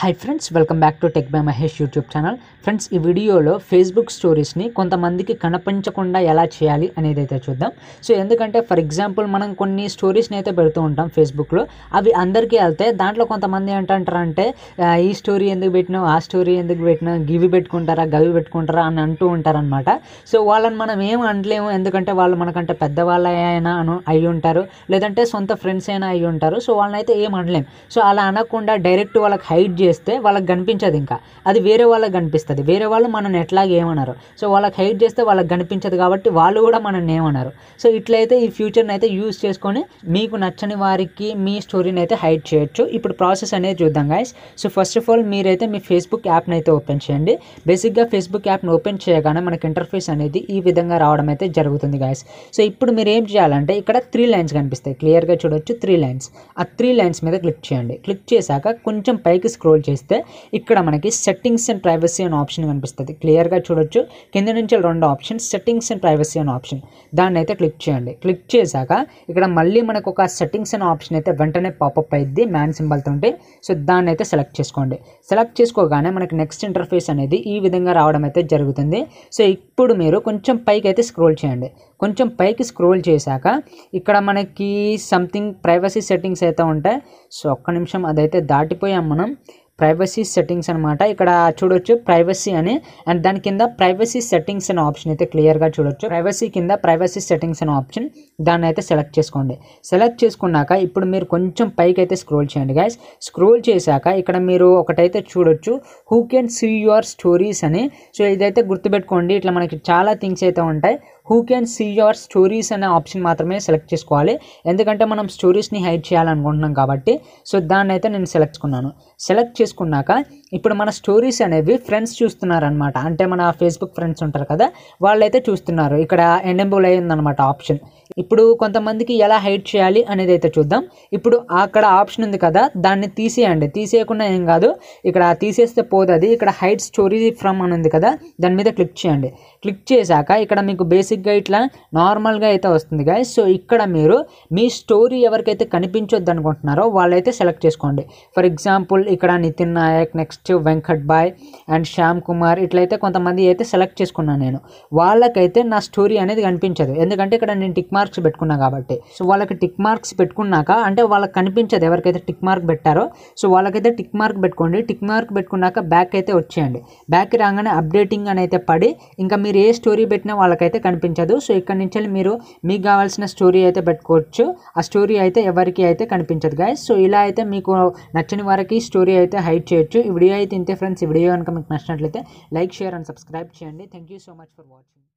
hi friends welcome back to tech by Mahesh YouTube channel friends ఈ వీడియోలో Facebook స్టోరీస్ని కొంతమందికి కనిపించకుండా ఎలా చేయాలి అనేది అయితే చూద్దాం సో ఎందుకంటే ఫర్ ఎగ్జాంపుల్ మనం కొన్ని స్టోరీస్ని అయితే పెడుతూ ఉంటాం ఫేస్బుక్లో అవి అందరికీ వెళ్తే దాంట్లో కొంతమంది ఏంటంటారంటే ఈ స్టోరీ ఎందుకు పెట్టినావు ఆ స్టోరీ ఎందుకు పెట్టినావు గివి పెట్టుకుంటారా గవి పెట్టుకుంటారా అని అంటూ ఉంటారనమాట సో వాళ్ళని మనం ఏం అనలేము ఎందుకంటే వాళ్ళు మనకంటే పెద్దవాళ్ళ అయినా అను అయి ఉంటారు లేదంటే సొంత ఫ్రెండ్స్ అయినా అయి ఉంటారు సో వాళ్ళని అయితే ఏం అనలేము సో అలా అనకుండా డైరెక్ట్ వాళ్ళకి హైడ్ చేస్తే వాళ్ళకి కనిపించదు ఇంకా అది వేరే వాళ్ళకి కనిపిస్తుంది వేరే వాళ్ళు మనల్ని ఎట్లాగే ఏమన్నారు సో వాళ్ళకి హైట్ చేస్తే వాళ్ళకి కనిపించదు కాబట్టి వాళ్ళు కూడా మనల్ని ఏమన్నారు సో ఇట్లయితే ఈ ఫ్యూచర్ని అయితే యూజ్ చేసుకొని మీకు నచ్చని వారికి మీ స్టోరీని అయితే హైడ్ చేయొచ్చు ఇప్పుడు ప్రాసెస్ అనేది చూద్దాం guys so first of all మీరైతే మీ ఫేస్బుక్ యాప్ని అయితే ఓపెన్ చేయండి బేసిక్గా ఫేస్బుక్ యాప్ని ఓపెన్ చేయగానే మనకి ఇంటర్ఫేస్ అనేది ఈ విధంగా రావడం అయితే జరుగుతుంది గాయస్ సో ఇప్పుడు మీరు ఏం చేయాలంటే ఇక్కడ త్రీ లైన్స్ కనిపిస్తాయి క్లియర్గా చూడొచ్చు త్రీ లైన్స్ ఆ త్రీ లైన్స్ మీద క్లిక్ చేయండి క్లిక్ చేశాక కొంచెం పైకి స్క్రోల్ స్క్రోల్ చేస్తే ఇక్కడ మనకి సెట్టింగ్స్ అండ్ ప్రైవసీ అనే ఆప్షన్ కనిపిస్తుంది క్లియర్గా చూడొచ్చు కింద నుంచి రెండు ఆప్షన్ సెట్టింగ్స్ అండ్ ప్రైవసీ అనే ఆప్షన్ దాన్ని అయితే క్లిక్ చేయండి క్లిక్ చేశాక ఇక్కడ మళ్ళీ మనకు ఒక సెట్టింగ్స్ అనే ఆప్షన్ అయితే వెంటనే పాపప్ అయింది మ్యాన్ సింబల్తో ఉంటే సో దాన్ని అయితే సెలెక్ట్ చేసుకోండి సెలెక్ట్ చేసుకోగానే మనకి నెక్స్ట్ ఇంటర్ఫేస్ అనేది ఈ విధంగా రావడం అయితే జరుగుతుంది సో ఇప్పుడు మీరు కొంచెం పైకి అయితే స్క్రోల్ చేయండి కొంచెం పైకి స్క్రోల్ చేశాక ఇక్కడ మనకి సంథింగ్ ప్రైవసీ సెట్టింగ్స్ అయితే ఉంటాయి సో ఒక్క నిమిషం అదైతే దాటిపోయాం మనం ప్రైవసీ సెట్టింగ్స్ అనమాట ఇక్కడ చూడొచ్చు ప్రైవసీ అని అండ్ దాని కింద ప్రైవసీ సెట్టింగ్స్ అనే ఆప్షన్ అయితే క్లియర్గా చూడొచ్చు ప్రైవసీ కింద ప్రైవసీ సెట్టింగ్స్ అనే ఆప్షన్ దాన్ని అయితే సెలెక్ట్ చేసుకోండి సెలెక్ట్ చేసుకున్నాక ఇప్పుడు మీరు కొంచెం పైకి అయితే స్క్రోల్ చేయండి గాయస్ స్క్రోల్ చేశాక ఇక్కడ మీరు ఒకటైతే చూడొచ్చు who can see your stories అని సో ఇదైతే గుర్తుపెట్టుకోండి ఇట్లా మనకి చాలా థింగ్స్ అయితే ఉంటాయి who can see your stories అనే ఆప్షన్ మాత్రమే సెలెక్ట్ చేసుకోవాలి ఎందుకంటే మనం స్టోరీస్ని హైడ్ చేయాలనుకుంటున్నాం కాబట్టి సో దాన్ని అయితే నేను సెలెక్ట్ చేసుకున్నాను సెలెక్ట్ చేసుకున్నాక ఇప్పుడు మన స్టోరీస్ అనేవి ఫ్రెండ్స్ చూస్తున్నారనమాట అంటే మన ఫేస్బుక్ ఫ్రెండ్స్ ఉంటారు కదా వాళ్ళైతే చూస్తున్నారు ఇక్కడ ఎండెంబుల్ అయ్యిందనమాట ఆప్షన్ ఇప్పుడు కొంతమందికి ఎలా హైడ్ చేయాలి అనేది అయితే చూద్దాం ఇప్పుడు అక్కడ ఆప్షన్ ఉంది కదా దాన్ని తీసేయండి తీసేయకుండా ఏం కాదు ఇక్కడ తీసేస్తే పోదు అది ఇక్కడ హైడ్ స్టోరీ ఫ్రమ్ అని ఉంది కదా దాని మీద క్లిక్ చేయండి క్లిక్ చేశాక ఇక్కడ మీకు బేసిక్గా ఇట్లా నార్మల్గా అయితే వస్తుంది గాయస్ సో ఇక్కడ మీరు మీ స్టోరీ ఎవరికైతే కనిపించొద్దు అనుకుంటున్నారో వాళ్ళైతే సెలెక్ట్ చేసుకోండి ఫర్ ఎగ్జాంపుల్ ఇక్కడ నితిన్ నాయక్ నెక్స్ట్ వెంకట్ బాయ్ అండ్ శ్యామ్ కుమార్ ఇట్లయితే కొంతమంది అయితే సెలెక్ట్ చేసుకున్నాను నేను వాళ్ళకైతే నా స్టోరీ అనేది కనిపించదు ఎందుకంటే ఇక్కడ నేను టిక్ మార్క్స్ పెట్టుకున్నా కాబట్టి సో వాళ్ళకి టిక్ మార్క్స్ పెట్టుకున్నాక అంటే వాళ్ళకి కనిపించదు ఎవరికైతే టిక్ మార్క్ పెట్టారో సో వాళ్ళకైతే టిక్ మార్క్ పెట్టుకోండి టిక్ మార్క్ పెట్టుకున్నాక బ్యాక్ అయితే వచ్చేయండి బ్యాక్ రాగానే అప్డేటింగ్ అని అయితే పడి ఇంకా మీరు మీరు ఏ స్టోరీ పెట్టినా వాళ్ళకైతే కనిపించదు సో ఇక్కడ నుంచి మీరు మీకు కావాల్సిన స్టోరీ అయితే పెట్టుకోవచ్చు ఆ స్టోరీ అయితే ఎవరికి అయితే కనిపించదు గాయస్ సో ఇలా అయితే మీకు నచ్చని వారికి స్టోరీ అయితే హైడ్ చేయొచ్చు ఈ వీడియో అయితే ఇంతే ఫ్రెండ్స్ ఈ వీడియో కనుక మీకు నచ్చినట్లయితే లైక్ షేర్ అండ్ సబ్స్క్రైబ్ చేయండి thank you so much for watching